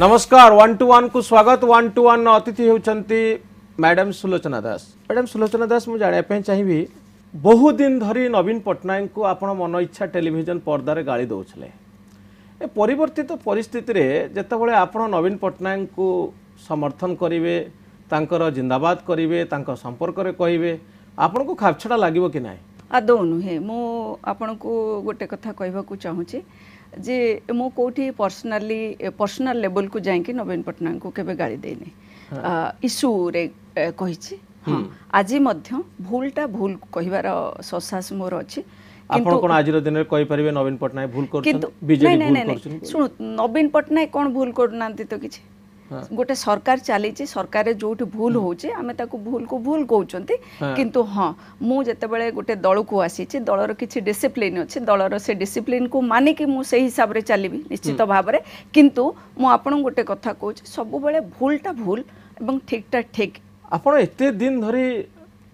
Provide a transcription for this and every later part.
नमस्कार one two one को स्वागत वन टू वन अतिथि होती मैडम सुलोचना दास मैडम सुलोचना दास मुझे जानापी चाहिए बहुदिन धरी नवीन पट्टनायक को आप मन इच्छा टेलीजन पर्दार गाड़ी दौले ए परर्तित पिस्थित जोबले आप नवीन पट्टनायक को समर्थन करेंगे ତାଙ୍କର ଜିନ୍ଦାବାଦ କରିବେ ତାଙ୍କ ସମ୍ପର୍କରେ କହିବେ ଆପଣଙ୍କୁ ଖାପଛଡ଼ା ଲାଗିବ କି ନାହିଁ ଆଦୌ ନୁହେଁ ମୁଁ ଆପଣଙ୍କୁ ଗୋଟେ କଥା କହିବାକୁ ଚାହୁଁଛି ଯେ ମୁଁ କେଉଁଠି ପର୍ସନାଲି ପର୍ସନାଲ ଲେବଲକୁ ଯାଇକି ନବୀନ ପଟ୍ଟନାୟକଙ୍କୁ କେବେ ଗାଳି ଦେଇନି ଇସ୍ୟୁରେ କହିଛି ହଁ ଆଜି ମଧ୍ୟ ଭୁଲଟା ଭୁଲ କହିବାର ସସାହସ ମୋର ଅଛି ଆପଣ କ'ଣ ଆଜିର ଦିନରେ କହିପାରିବେ ନବୀନ ପଟ୍ଟନାୟକ ଭୁଲ କରୁଛନ୍ତି ବିଜେପି ଭୁଲ କରୁଛନ୍ତି ଶୁଣୁ ନବୀନ ପଟ୍ଟନାୟକ କ'ଣ ଭୁଲ କରୁନାହାନ୍ତି ତ କିଛି ଗୋଟେ ସରକାର ଚାଲିଛି ସରକାରରେ ଯୋଉଠି ଭୁଲ ହେଉଛି ଆମେ ତାକୁ ଭୁଲକୁ ଭୁଲ କହୁଛନ୍ତି କିନ୍ତୁ ହଁ ମୁଁ ଯେତେବେଳେ ଗୋଟେ ଦଳକୁ ଆସିଛି ଦଳର କିଛି ଡିସିପ୍ଲିନ୍ ଅଛି ଦଳର ସେ ଡିସିପ୍ଲିନ୍କୁ ମାନିକି ମୁଁ ସେଇ ହିସାବରେ ଚାଲିବି ନିଶ୍ଚିତ ଭାବରେ କିନ୍ତୁ ମୁଁ ଆପଣଙ୍କୁ ଗୋଟେ କଥା କହୁଛି ସବୁବେଳେ ଭୁଲଟା ଭୁଲ ଏବଂ ଠିକ୍ଟା ଠିକ୍ ଆପଣ ଏତେ ଦିନ ଧରି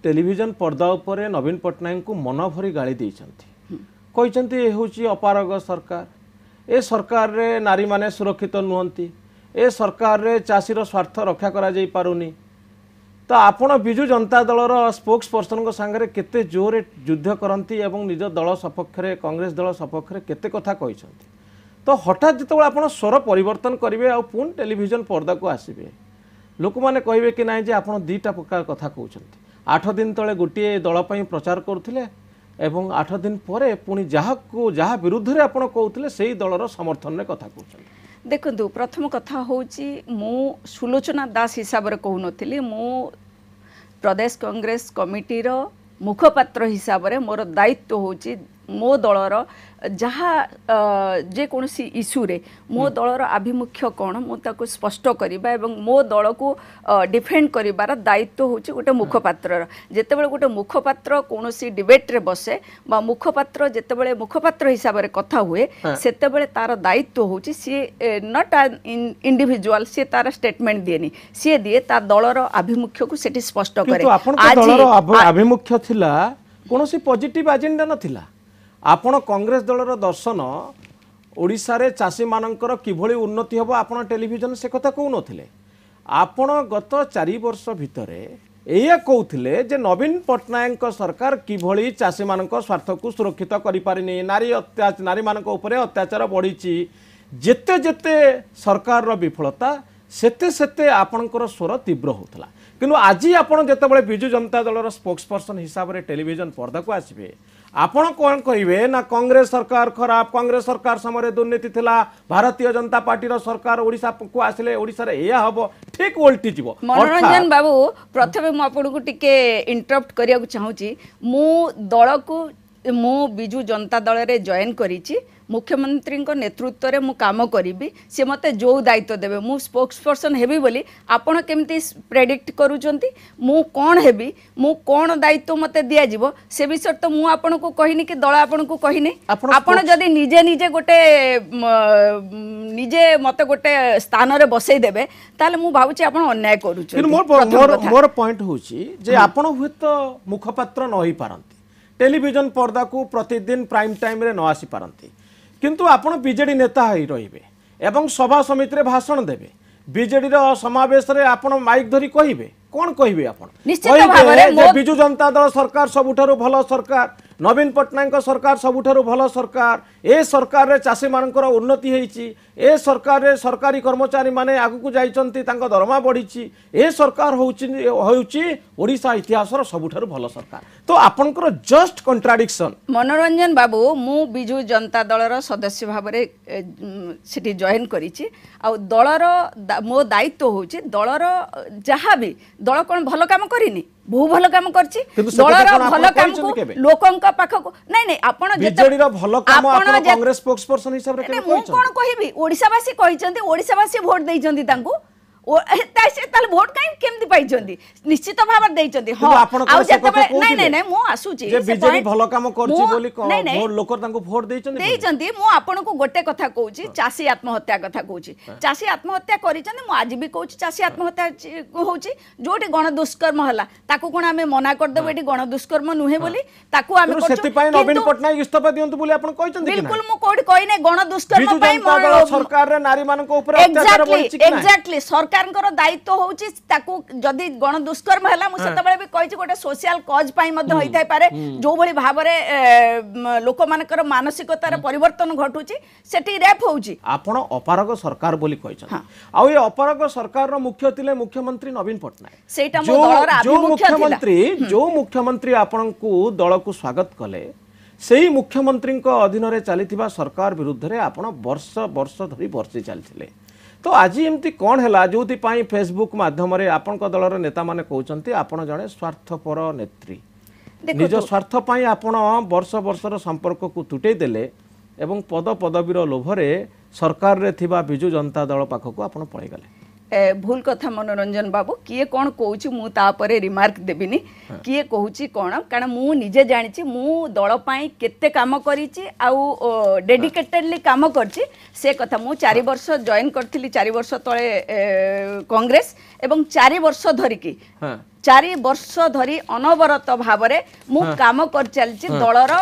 ଟେଲିଭିଜନ ପର୍ଦ୍ଦା ଉପରେ ନବୀନ ପଟ୍ଟନାୟକଙ୍କୁ ମନ ଭରି ଗାଳି ଦେଇଛନ୍ତି କହିଛନ୍ତି ଏ ହେଉଛି ଅପାରଗ ସରକାର ଏ ସରକାରରେ ନାରୀମାନେ ସୁରକ୍ଷିତ ନୁହନ୍ତି ଏ ସରକାରରେ ଚାଷୀର ସ୍ୱାର୍ଥ ରକ୍ଷା କରାଯାଇପାରୁନି ତ ଆପଣ ବିଜୁ ଜନତା ଦଳର ସ୍ପୋକ୍ସ ପର୍ସନଙ୍କ ସାଙ୍ଗରେ କେତେ ଜୋରରେ ଯୁଦ୍ଧ କରନ୍ତି ଏବଂ ନିଜ ଦଳ ସପକ୍ଷରେ କଂଗ୍ରେସ ଦଳ ସପକ୍ଷରେ କେତେ କଥା କହିଛନ୍ତି ତ ହଠାତ୍ ଯେତେବେଳେ ଆପଣ ସ୍ୱର ପରିବର୍ତ୍ତନ କରିବେ ଆଉ ପୁଣି ଟେଲିଭିଜନ ପର୍ଦ୍ଦାକୁ ଆସିବେ ଲୋକମାନେ କହିବେ କି ନାହିଁ ଯେ ଆପଣ ଦୁଇଟା ପ୍ରକାର କଥା କହୁଛନ୍ତି ଆଠ ଦିନ ତଳେ ଗୋଟିଏ ଦଳ ପାଇଁ ପ୍ରଚାର କରୁଥିଲେ ଏବଂ ଆଠ ଦିନ ପରେ ପୁଣି ଯାହାକୁ ଯାହା ବିରୁଦ୍ଧରେ ଆପଣ କହୁଥିଲେ ସେଇ ଦଳର ସମର୍ଥନରେ କଥା କହୁଛନ୍ତି ଦେଖନ୍ତୁ ପ୍ରଥମ କଥା ହେଉଛି ମୁଁ ସୁଲୋଚନା ଦାସ ହିସାବରେ କହୁନଥିଲି ମୁଁ ପ୍ରଦେଶ କଂଗ୍ରେସ କମିଟିର ମୁଖପାତ୍ର ହିସାବରେ ମୋର ଦାୟିତ୍ୱ ହେଉଛି ମୋ ଦଳର ଯାହା ଯେକୌଣସି ଇସ୍ୟୁରେ ମୋ ଦଳର ଆଭିମୁଖ୍ୟ କ'ଣ ମୁଁ ତାକୁ ସ୍ପଷ୍ଟ କରିବା ଏବଂ ମୋ ଦଳକୁ ଡିଫେଣ୍ଡ କରିବାର ଦାୟିତ୍ୱ ହେଉଛି ଗୋଟେ ମୁଖପାତ୍ରର ଯେତେବେଳେ ଗୋଟେ ମୁଖପାତ୍ର କୌଣସି ଡିବେଟ୍ରେ ବସେ ବା ମୁଖପାତ୍ର ଯେତେବେଳେ ମୁଖପାତ୍ର ହିସାବରେ କଥା ହୁଏ ସେତେବେଳେ ତାର ଦାୟିତ୍ୱ ହେଉଛି ସିଏ ନଟ୍ ଇଣ୍ଡିଭିଜୁଆଲ୍ ସିଏ ତାର ଷ୍ଟେଟମେଣ୍ଟ ଦିଏନି ସିଏ ଦିଏ ତା ଦଳର ଆଭିମୁଖ୍ୟକୁ ସେଠି ସ୍ପଷ୍ଟ କରେ ଆପଣଙ୍କ ଦଳର ଆଭିମୁଖ୍ୟ ଥିଲା କୌଣସି ପଜିଟିଭ ଆଜେଣ୍ଡା ନଥିଲା ଆପଣ କଂଗ୍ରେସ ଦଳର ଦର୍ଶନ ଓଡ଼ିଶାରେ ଚାଷୀମାନଙ୍କର କିଭଳି ଉନ୍ନତି ହେବ ଆପଣ ଟେଲିଭିଜନ ସେ କଥା କହୁନଥିଲେ ଆପଣ ଗତ ଚାରି ବର୍ଷ ଭିତରେ ଏଇଆ କହୁଥିଲେ ଯେ ନବୀନ ପଟ୍ଟନାୟକଙ୍କ ସରକାର କିଭଳି ଚାଷୀମାନଙ୍କ ସ୍ୱାର୍ଥକୁ ସୁରକ୍ଷିତ କରିପାରିନି ନାରୀ ଅତ୍ୟାଚାର ନାରୀମାନଙ୍କ ଉପରେ ଅତ୍ୟାଚାର ବଢ଼ିଛି ଯେତେ ଯେତେ ସରକାରର ବିଫଳତା ସେତେ ସେତେ ଆପଣଙ୍କର ସ୍ୱର ତୀବ୍ର ହେଉଥିଲା କିନ୍ତୁ ଆଜି ଆପଣ ଯେତେବେଳେ ବିଜୁ ଜନତା ଦଳର ସ୍ପୋକ୍ସ ପର୍ସନ୍ ହିସାବରେ ଟେଲିଭିଜନ ପର୍ଦ୍ଦାକୁ ଆସିବେ ଆପଣ କ'ଣ କହିବେ ନା କଂଗ୍ରେସ ସରକାର ଖରାପ କଂଗ୍ରେସ ସରକାର ସମୟରେ ଦୁର୍ନୀତି ଥିଲା ଭାରତୀୟ ଜନତା ପାର୍ଟିର ସରକାର ଓଡ଼ିଶାକୁ ଆସିଲେ ଓଡ଼ିଶାରେ ଏହା ହବ ଠିକ୍ ଓଲଟି ଯିବ ମନୋରଞ୍ଜନ ବାବୁ ପ୍ରଥମେ ମୁଁ ଆପଣଙ୍କୁ ଟିକେ ଇଣ୍ଟରପ୍ଟ କରିବାକୁ ଚାହୁଁଛି ମୁଁ ଦଳକୁ ମୁଁ ବିଜୁ ଜନତା ଦଳରେ ଜଏନ୍ କରିଛି ମୁଖ୍ୟମନ୍ତ୍ରୀଙ୍କ ନେତୃତ୍ୱରେ ମୁଁ କାମ କରିବି ସେ ମୋତେ ଯେଉଁ ଦାୟିତ୍ୱ ଦେବେ ମୁଁ ସ୍ପୋକ୍ସ ପର୍ସନ୍ ହେବି ବୋଲି ଆପଣ କେମିତି ପ୍ରେଡିକ୍ଟ କରୁଛନ୍ତି ମୁଁ କ'ଣ ହେବି ମୁଁ କ'ଣ ଦାୟିତ୍ୱ ମୋତେ ଦିଆଯିବ ସେ ବିଷୟରେ ତ ମୁଁ ଆପଣଙ୍କୁ କହିନି କି ଦଳ ଆପଣଙ୍କୁ କହିନି ଆପଣ ଯଦି ନିଜେ ନିଜେ ଗୋଟେ ନିଜେ ମୋତେ ଗୋଟେ ସ୍ଥାନରେ ବସେଇ ଦେବେ ତାହେଲେ ମୁଁ ଭାବୁଛି ଆପଣ ଅନ୍ୟାୟ କରୁଛନ୍ତି ମୋର ପଏଣ୍ଟ ହେଉଛି ଯେ ଆପଣ ହୁଏତ ମୁଖପାତ୍ର ନ ହୋଇପାରନ୍ତି টেলিভিজন পর্দাকু প্রতিদিন প্রাইম টাইমে ন আসিপারতি কিন্তু আপন বিজেডি নেতা হয়ে রহবে এবং সভা সমিতি ভাষণ দেবে বিজেডি সমাবেশে আপনার মাইক ধরি কহবে কোণ কহবে আপনার বিজু জনতা দল সরকার সবুঠার ভাল সরকার নবীন পট্টনাক সরকার সবুঠার ভাল সরকার এ সরকারে চাষী মানকর উন্নতি হয়েছি এ সরকারে সরকারি কর্মচারী মানে আগুক যাইছেন তাঙ্ক দরমা বড়িছি এ সরকার হচ্ছে হচ্ছে ওড়শা ইতিহাসর সবুঠার ভাল সরকার তো আপনার জস্ট কন্ট্রাডিকশন মনোরঞ্জন বাবু মু বিজু জনতা দলর সদস্য ভাবে সেটি জয়েন করেছি আউ দলর মো দায়িত্ব হচ্ছে দলর যাহা বি দল কোণ ভাল কাম করিনি বহু ভাল কাম করছি দলর ভাল কামকু লোকঙ্ক পাখকু নাই নাই আপন বিজেডির ভাল কাম আপন কংগ্রেস স্পোক্সপর্সন হিসাবে কেন কোন কহিবি ওড়িশাবাসী কইছন্তি ওড়িশাবাসী ভোট দেইছন্তি তাঙ্কু ତାହେଲେ ଭୋଟ କାହିଁ କେମିତି ପାଇଛନ୍ତି ନିଶ୍ଚିତ ଭାବରେ ଦେଇଛନ୍ତି ହଁ ଆଉ ଯେତେବେଳେ ନାଇଁ ନାଇଁ ନାଇଁ ମୁଁ ଆସୁଛି ଭଲ କାମ କରୁଛି ବୋଲି ଲୋକ ତାଙ୍କୁ ଭୋଟ ଦେଇଛନ୍ତି ଦେଇଛନ୍ତି ମୁଁ ଆପଣଙ୍କୁ ଗୋଟେ କଥା କହୁଛି ଚାଷୀ ଆତ୍ମହତ୍ୟା କଥା କହୁଛି ଚାଷୀ ଆତ୍ମହତ୍ୟା କରିଛନ୍ତି ମୁଁ ଆଜି ବି କହୁଛି ଚାଷୀ ଆତ୍ମହତ୍ୟା ହଉଛି ଯୋଉଠି ଗଣଦୁଷ୍କର୍ମ ହେଲା ତାକୁ କ'ଣ ଆମେ ମନା କରିଦେବୁ ଏଠି ଗଣଦୁଷ୍କର୍ମ ନୁହେଁ ବୋଲି ତାକୁ ଆମେ ସେଥିପାଇଁ ନବୀନ ପଟ୍ଟନାୟକ ଇସ୍ତଫା ଦିଅନ୍ତୁ ବୋଲି ଆପଣ କହିଛନ୍ତି ବିଲକୁଲ ମୁଁ କୋଉଠି କହିନି ଗଣଦୁଷ୍କର୍ମ ପାଇଁ ସରକାରରେ ନାରୀମାନଙ୍କ ଉପରେ ଏକ୍ଜାକ୍ଟଲି ଏକ୍ଜାକ୍ଟଲି ସରକାର সরকারঙ্কর দায়িত্ব হচ্ছে তাকে যদি গণ দুষ্কর্ম হল মু সেতবে কইছি গোটে সোশিয়াল কজ পাই মধ্যে হইতাই পারে যেভাবে ভাবরে লোকমানকর মানসিকতার পরিবর্তন ঘটুছি সেটি রেপ হচ্ছে আপনার অপারগ সরকার বলি কইছেন আউ এই অপারগ সরকারর মুখ্য থিলে মুখ্যমন্ত্রী নবীন পট্টনাক সেইটা মো দলর আভিমুখ্য মুখ্যমন্ত্রী যে মুখ্যমন্ত্রী আপনার দলকু স্বাগত কলে সেই মুখ্যমন্ত্রীঙ্ অধীনরে চালিଥିବା সরকার বিরুদ্ধে আপনার বর্ষ বর্ষ ধরি বর্ষি চালিলে ତ ଆଜି ଏମିତି କ'ଣ ହେଲା ଯେଉଁଥିପାଇଁ ଫେସବୁକ୍ ମାଧ୍ୟମରେ ଆପଣଙ୍କ ଦଳର ନେତାମାନେ କହୁଛନ୍ତି ଆପଣ ଜଣେ ସ୍ୱାର୍ଥପର ନେତ୍ରୀ ନିଜ ସ୍ୱାର୍ଥ ପାଇଁ ଆପଣ ବର୍ଷ ବର୍ଷର ସମ୍ପର୍କକୁ ତୁଟେଇ ଦେଲେ ଏବଂ ପଦ ପଦବୀର ଲୋଭରେ ସରକାରରେ ଥିବା ବିଜୁ ଜନତା ଦଳ ପାଖକୁ ଆପଣ ପଳେଇଗଲେ ভুল কথা মনোরঞ্জন বাবু কিয়ে কোণ কৌছি মু তাপরে রিমার্ক দেবিনি কিয়ে কৌছি কোণ কারণ মু নিজে জানিছি মু দল পাই কেতে কাম করিছি আউ ডেডিকেটেডলি কাম করছি সে কথা মু 4 বর্ষ জয়েন করছিলি 4 বর্ষ তলে কংগ্রেস এবং 4 বর্ষ ধরিকি ଚାରି ବର୍ଷ ଧରି ଅନବରତ ଭାବରେ ମୁଁ କାମ କରିଚାଲିଛି ଦଳର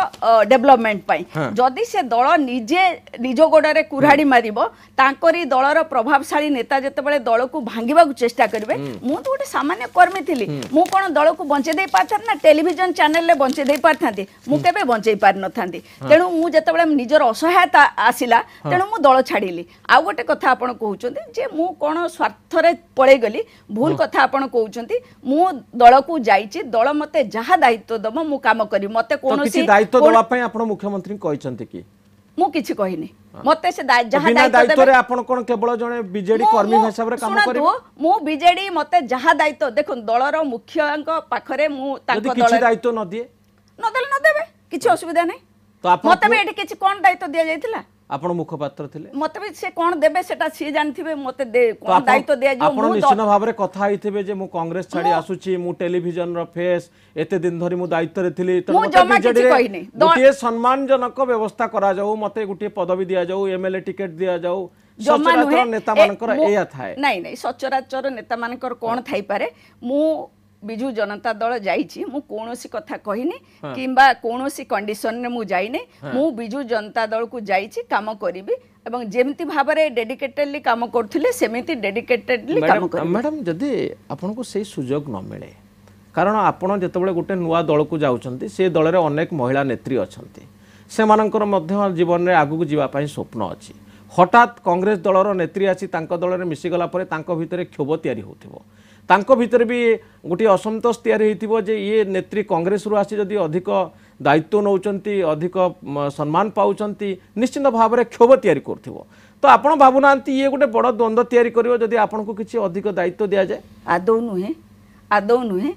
ଡେଭଲପମେଣ୍ଟ ପାଇଁ ଯଦି ସେ ଦଳ ନିଜେ ନିଜ ଗୋଡ଼ରେ କୁରାଡ଼ି ମାରିବ ତାଙ୍କରି ଦଳର ପ୍ରଭାବଶାଳୀ ନେତା ଯେତେବେଳେ ଦଳକୁ ଭାଙ୍ଗିବାକୁ ଚେଷ୍ଟା କରିବେ ମୁଁ ତ ଗୋଟେ ସାମାନ୍ୟ କର୍ମୀ ଥିଲି ମୁଁ କ'ଣ ଦଳକୁ ବଞ୍ଚେଇ ଦେଇ ପାରିଥାନ୍ତି ନା ଟେଲିଭିଜନ ଚ୍ୟାନେଲରେ ବଞ୍ଚେଇ ଦେଇ ପାରିଥାନ୍ତି ମୁଁ କେବେ ବଞ୍ଚେଇ ପାରିନଥାନ୍ତି ତେଣୁ ମୁଁ ଯେତେବେଳେ ନିଜର ଅସହାୟତା ଆସିଲା ତେଣୁ ମୁଁ ଦଳ ଛାଡ଼ିଲି ଆଉ ଗୋଟେ କଥା ଆପଣ କହୁଛନ୍ତି ଯେ ମୁଁ କ'ଣ ସ୍ୱାର୍ଥରେ ପଳେଇଗଲି ଭୁଲ କଥା ଆପଣ କହୁଛନ୍ତି ମୁଁ দলকু যাইছি দল মতে যাহা দায়িত্ব দেব মু কাম করি মতে কোনসি দায়িত্ব দেওয়া পাই আপন মুখ্যমন্ত্রী কইছন্তি কি মু কিছু কইনি মতে সে যাহা দায়িত্ব দেবে আপন কোন কেবল জনে বিজেডি কর্মী হিসাবরে কাম করি মু বিজেডি মতে যাহা দায়িত্ব দেখুন দলর মুখ্যঙ্ক পাখরে মু তাঙ্ক দল কিছু দায়িত্ব ন দিয়ে ন দেলে ন দেবে কিছু অসুবিধা নাই তো আপন মতে এটি কিছু কোন দায়িত্ব দিয়া যাইতিলা ଆପଣ ମୁଖପାତ୍ର ଥିଲେ ମୋତେ ବି ସେ କ'ଣ ଦେବେ ସେଟା ସିଏ ଜାଣିଥିବେ ମୋତେ କ'ଣ ଦାୟିତ୍ୱ ଦିଆଯିବ ଆପଣ ନିଶ୍ଚିତ ଭାବରେ କଥା ହେଇଥିବେ ଯେ ମୁଁ କଂଗ୍ରେସ ଛାଡ଼ି ଆସୁଛି ମୁଁ ଟେଲିଭିଜନର ଫେସ୍ ଏତେ ଦିନ ଧରି ମୁଁ ଦାୟିତ୍ୱରେ ଥିଲି ତ ଗୋଟିଏ ସମ୍ମାନଜନକ ବ୍ୟବସ୍ଥା କରାଯାଉ ମୋତେ ଗୋଟିଏ ପଦବୀ ଦିଆଯାଉ ଏମଏଲଏ ଟିକେଟ୍ ଦିଆଯାଉ ଜମା ନୁହେଁ ନେତାମାନଙ୍କର ଏଇଆ ଥାଏ ନାଇଁ ନାଇଁ ସଚରାଚର ନେତାମାନଙ୍କର କ'ଣ ଥାଇପାରେ ମୁଁ ବିଜୁ ଜନତା ଦଳ ଯାଇଛି ମୁଁ କୌଣସି କଥା କହିନି କିମ୍ବା କୌଣସି କଣ୍ଡିସନରେ ମୁଁ ଯାଇନି ମୁଁ ବିଜୁ ଜନତା ଦଳକୁ ଯାଇଛି କାମ କରିବି ଏବଂ ଯେମିତି ଭାବରେ ଡେଡିକେଟେଡଲି କାମ କରୁଥିଲେ ସେମିତି ଡେଡିକେଟେଡଲି କାମ କରିବି ମ୍ୟାଡ଼ାମ୍ ଯଦି ଆପଣଙ୍କୁ ସେଇ ସୁଯୋଗ ନ ମିଳେ କାରଣ ଆପଣ ଯେତେବେଳେ ଗୋଟେ ନୂଆ ଦଳକୁ ଯାଉଛନ୍ତି ସେ ଦଳରେ ଅନେକ ମହିଳା ନେତ୍ରୀ ଅଛନ୍ତି ସେମାନଙ୍କର ମଧ୍ୟ ଜୀବନରେ ଆଗକୁ ଯିବା ପାଇଁ ସ୍ୱପ୍ନ ଅଛି ହଠାତ୍ କଂଗ୍ରେସ ଦଳର ନେତ୍ରୀ ଆସି ତାଙ୍କ ଦଳରେ ମିଶିଗଲା ପରେ ତାଙ୍କ ଭିତରେ କ୍ଷୋଭ ତିଆରି ହେଉଥିବ ତାଙ୍କ ଭିତରେ ବି ଗୋଟିଏ ଅସନ୍ତୋଷ ତିଆରି ହୋଇଥିବ ଯେ ଇଏ ନେତ୍ରୀ କଂଗ୍ରେସରୁ ଆସି ଯଦି ଅଧିକ ଦାୟିତ୍ୱ ନେଉଛନ୍ତି ଅଧିକ ସମ୍ମାନ ପାଉଛନ୍ତି ନିଶ୍ଚିନ୍ତ ଭାବରେ କ୍ଷୋଭ ତିଆରି କରୁଥିବ ତ ଆପଣ ଭାବୁନାହାନ୍ତି ଇଏ ଗୋଟେ ବଡ଼ ଦ୍ୱନ୍ଦ୍ୱ ତିଆରି କରିବ ଯଦି ଆପଣଙ୍କୁ କିଛି ଅଧିକ ଦାୟିତ୍ୱ ଦିଆଯାଏ ଆଦୌ ନୁହେଁ ଆଦୌ ନୁହେଁ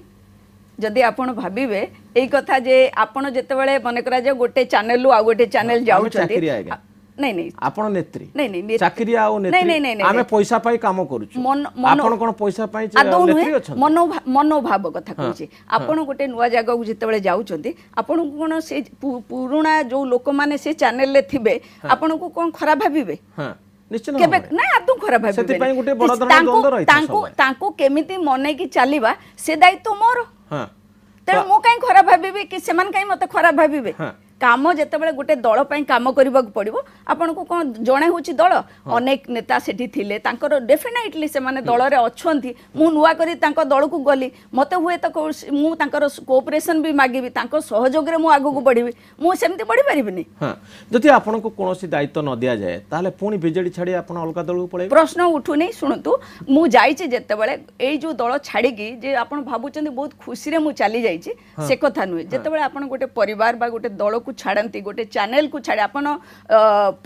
ଯଦି ଆପଣ ଭାବିବେ ଏଇ କଥା ଯେ ଆପଣ ଯେତେବେଳେ ମନେ କରାଯାଏ ଗୋଟେ ଚ୍ୟାନେଲରୁ ଆଉ ଗୋଟେ ଚ୍ୟାନେଲ ଯାଉଛନ୍ତି ନାଇଁ ନାଇଁ ଆପଣ ନେତ୍ରୀ ନାଇଁ ନାଇଁ ଚାକିରିଆ ଆଉ ନେତ୍ରୀ ଆମେ ପଇସା ପାଇଁ କାମ କରୁଛୁ ଆପଣ କଣ ପଇସା ପାଇଁ ନେତ୍ରୀ ଅଛନ୍ତି ମନୋଭାବ କଥା କହୁଛି ଆପଣ ଗୋଟେ ନୂଆ ଜାଗାକୁ ଯେତେବେଳେ ଯାଉଛନ୍ତି ଆପଣଙ୍କୁ କଣ ସେ ପୁରୁଣା ଯୋଉ ଲୋକମାନେ ସେ ଚ୍ୟାନେଲରେ ଥିବେ ଆପଣଙ୍କୁ କଣ ଖରାପ ଭାବିବେ କେବେ ନା ଆଦୌ ଖରାପ ଭାବିବେ ତାଙ୍କୁ ତାଙ୍କୁ କେମିତି ମନେଇକି ଚାଲିବା ସେ ଦାୟିତ୍ୱ ମୋର ତେଣୁ ମୁଁ କାହିଁ ଖରାପ ଭାବିବି କି ସେମାନେ କାହିଁ ମୋତେ ଖରାପ ଭାବିବେ କାମ ଯେତେବେଳେ ଗୋଟେ ଦଳ ପାଇଁ କାମ କରିବାକୁ ପଡ଼ିବ ଆପଣଙ୍କୁ କ'ଣ ଜଣେ ହେଉଛି ଦଳ ଅନେକ ନେତା ସେଠି ଥିଲେ ତାଙ୍କର ଡେଫିନାଇଟଲି ସେମାନେ ଦଳରେ ଅଛନ୍ତି ମୁଁ ନୂଆ କରି ତାଙ୍କ ଦଳକୁ ଗଲି ମୋତେ ହୁଏତ ମୁଁ ତାଙ୍କର କୋଅପରେସନ୍ ବି ମାଗିବି ତାଙ୍କ ସହଯୋଗରେ ମୁଁ ଆଗକୁ ବଢ଼ିବି ମୁଁ ସେମିତି ବଢ଼ିପାରିବିନି ଯଦି ଆପଣଙ୍କୁ କୌଣସି ଦାୟିତ୍ୱ ନ ଦିଆଯାଏ ତାହେଲେ ପୁଣି ବିଜେଡି ଛାଡ଼ି ଆପଣ ଅଲଗା ଦଳକୁ ପଳେଇବେ ପ୍ରଶ୍ନ ଉଠୁନି ଶୁଣନ୍ତୁ ମୁଁ ଯାଇଛି ଯେତେବେଳେ ଏଇ ଯେଉଁ ଦଳ ଛାଡ଼ିକି ଯେ ଆପଣ ଭାବୁଛନ୍ତି ବହୁତ ଖୁସିରେ ମୁଁ ଚାଲି ଯାଇଛି ସେ କଥା ନୁହେଁ ଯେତେବେଳେ ଆପଣ ଗୋଟେ ପରିବାର ବା ଗୋଟେ ଦଳକୁ ଛାଡ଼ନ୍ତି ଗୋଟେ ଚ୍ୟାନେଲ୍କୁ ଛାଡ଼େ ଆପଣ